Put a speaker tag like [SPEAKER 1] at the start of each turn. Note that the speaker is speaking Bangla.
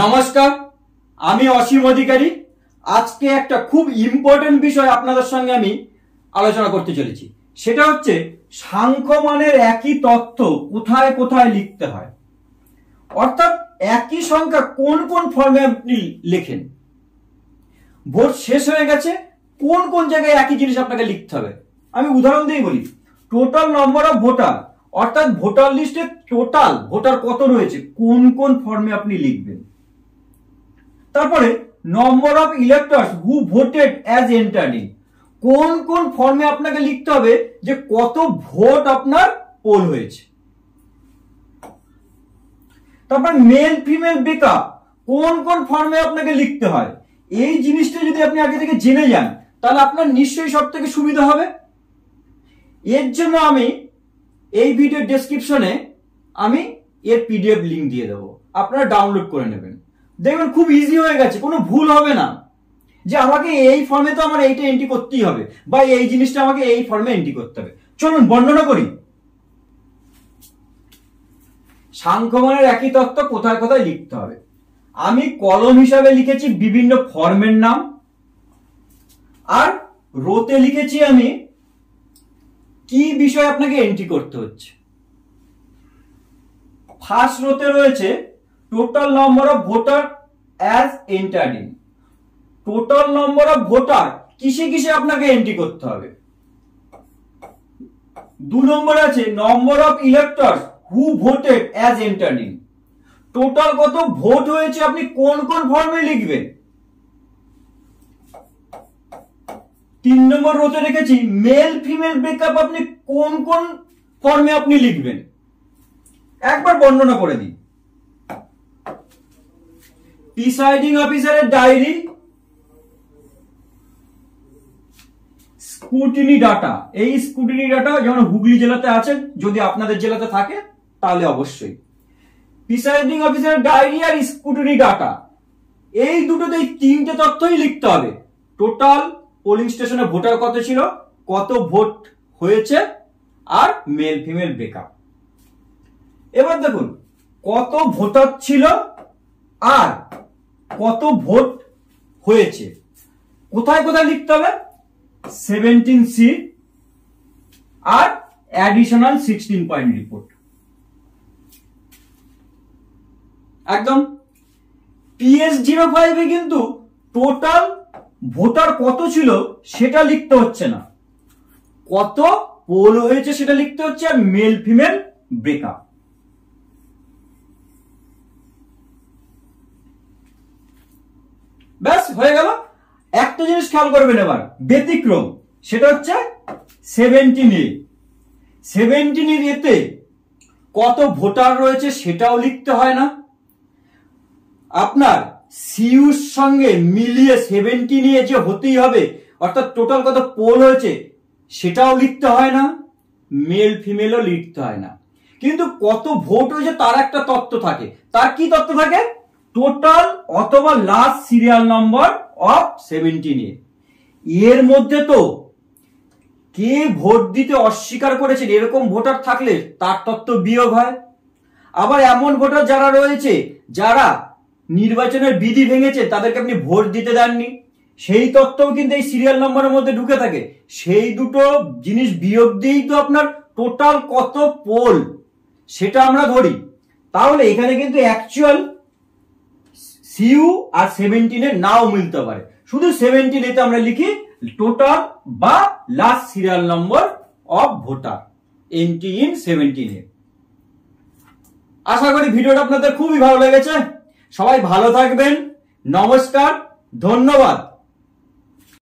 [SPEAKER 1] নমস্কার আমি অসীম অধিকারী আজকে একটা খুব ইম্পর্টেন্ট বিষয় আপনাদের সঙ্গে আমি আলোচনা করতে চলেছি সেটা হচ্ছে সাংখ্যমানের একই তথ্য কোথায় কোথায় লিখতে হয় অর্থাৎ একই সংখ্যা কোন কোন ফর্মে আপনি লেখেন ভোট শেষ হয়ে গেছে কোন কোন জায়গায় একই জিনিস আপনাকে লিখতে হবে আমি উদাহরণ দিয়ে বলি টোটাল নম্বর অফ ভোটার অর্থাৎ ভোটার লিস্টে টোটাল ভোটার কত রয়েছে কোন কোন ফর্মে আপনি লিখবেন তারপরে number of electors who voted as entering কোন কোন ফর্মে আপনাকে লিখতে হবে যে কত ভোট আপনার পোল হয়েছে তারপর মেল ফিমেল বেকআপ কোন কোন ফর্মে আপনাকে লিখতে হয় এই জিনিসটা যদি আপনি আগে থেকে জেনে যান তাহলে আপনার নিশ্চয়ই সব থেকে সুবিধা হবে এর জন্য আমি এই ভিডিও ডেসক্রিপশনে আমি এর পিডিএফ লিঙ্ক দিয়ে দেবো আপনারা ডাউনলোড করে নেবেন দেখবেন খুব ইজি হয়ে গেছে কোনো ভুল হবে না যে আমাকে এই ফর্মে তো আমার এইটা এন্ট্রি করতেই হবে বা এই জিনিসটা আমাকে এই ফর্মে এন্ট্রি করতে হবে চলুন বর্ণনা করি সাংখ্যমানের একই তত্ত্ব কোথায় কোথায় লিখতে হবে আমি কলম হিসাবে লিখেছি বিভিন্ন ফর্মের নাম আর রোতে লিখেছি আমি কি বিষয়ে আপনাকে এন্ট্রি করতে হচ্ছে ফার্স্ট রোতে রয়েছে total number of voter as entered in total number of voter কিসে কিসে আপনাকে এন্ট্রি করতে হবে দু নম্বর আছে number of electors who voted as entered in total কত ভোট হয়েছে আপনি কোন কোন ফর্মে লিখবেন তিন নম্বর রোজে রেখেছি মেল ফিমেল ব্রেকআপ আপনি কোন কোন ফর্মে আপনি লিখবেন একবার বর্ণনা করে দিই প্রিসাইডিং অফিসারের ডায়েরি স্কুটিনি ডাটা এই স্কুটিনি ডাটা যেমন হুগলি জেলাতে আছে যদি আপনাদের জেলাতে থাকে তাহলে অবশ্যই প্রিসাইডিং অফিসারের ডায়েরি আর স্কুটিনি ডাটা এই দুটোতে এই তিনটে তথ্যই লিখতে হবে টোটাল পোলিং স্টেশনে ভোটার কত ছিল কত ভোট হয়েছে আর মেল ফিমেল ব্রেকআপ এবার দেখুন কত ভোটার ছিল আর কত ভোট হয়েছে কোথায় কোথায় লিখতে হবে seventeen C R additional sixteen point report একদম পিএস জিরো ফাইভে কিন্তু টোটাল ভোটার কত ছিল সেটা লিখতে হচ্ছে না কত পোল হয়েছে সেটা লিখতে হচ্ছে আর মেল ফিমেল ব্রেকআপ ব্যাস হয়ে গেল একটা জিনিস খেয়াল করবেন এবার ব্যতিক্রম সেটা হচ্ছে সেভেন্টিন এ সেভেন্টিন এতে কত ভোটার রয়েছে সেটাও লিখতে হয় না আপনার সিউর সঙ্গে মিলিয়ে সেভেন্টিন এ যে হতেই হবে অর্থাৎ টোটাল কত পোল হয়েছে সেটাও লিখতে হয় না মেল ফিমেলও লিখতে হয় না কিন্তু কত ভোট হয়েছে তার একটা তত্ত্ব থাকে তার কি তত্ত্ব থাকে টোটাল অথবা লাস্ট সিরিয়াল নম্বর অফ সেভেন্টিনে এর মধ্যে তো কে ভোট দিতে অস্বীকার করেছেন এরকম ভোটার থাকলে তার তত্ত্ব বিয়োগ হয় আবার এমন ভোটার যারা রয়েছে যারা নির্বাচনের বিধি ভেঙেছে তাদেরকে আপনি ভোট দিতে দেননি সেই তত্ত্বও কিন্তু এই সিরিয়াল নম্বরের মধ্যে ঢুকে থাকে সেই দুটো জিনিস বিয়োগ দিয়েই তো আপনার টোটাল কত পোল সেটা আমরা ধরি তাহলে এখানে কিন্তু অ্যাকচুয়াল সিউ আর সেভেন্টিনের নাও মিলতে পারে শুধু সেভেন্টিন এতে আমরা লিখি টোটাল বা last serial number of voter entry in সেভেন্টিনে আশা করি ভিডিওটা আপনাদের খুবই ভালো লেগেছে সবাই ভালো থাকবেন নমস্কার ধন্যবাদ